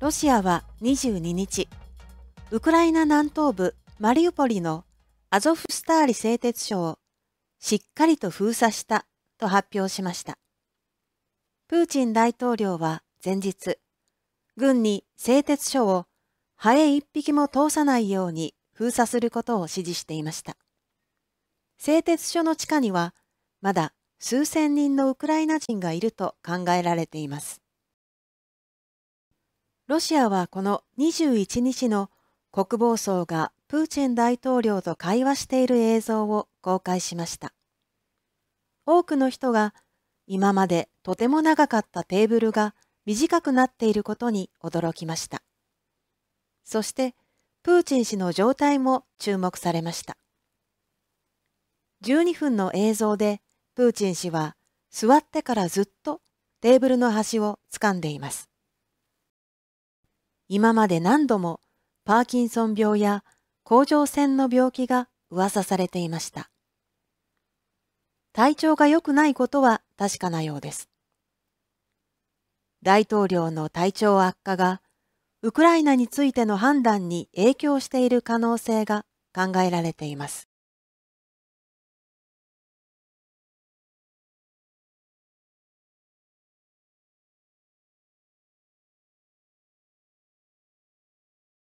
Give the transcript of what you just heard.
ロシアは22日、ウクライナ南東部マリウポリのアゾフスターリ製鉄所をしっかりと封鎖したと発表しました。プーチン大統領は前日、軍に製鉄所をハエ一匹も通さないように封鎖することを指示していました。製鉄所の地下にはまだ数千人のウクライナ人がいると考えられています。ロシアはこの21日の国防相がプーチン大統領と会話している映像を公開しました。多くの人が今までとても長かったテーブルが短くなっていることに驚きました。そしてプーチン氏の状態も注目されました。12分の映像でプーチン氏は座ってからずっとテーブルの端を掴んでいます。今まで何度もパーキンソン病や甲状腺の病気が噂されていました。体調が良くないことは確かなようです。大統領の体調悪化がウクライナについての判断に影響している可能性が考えられています。